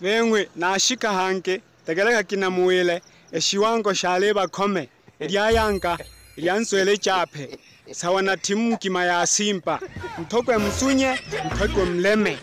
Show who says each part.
Speaker 1: veng'we nashika tegeleka kina muile eshiwango shale bakome lyayanga lyanswele chape sawa na timu kima ya simba mtokwe msunye mtokwe mleme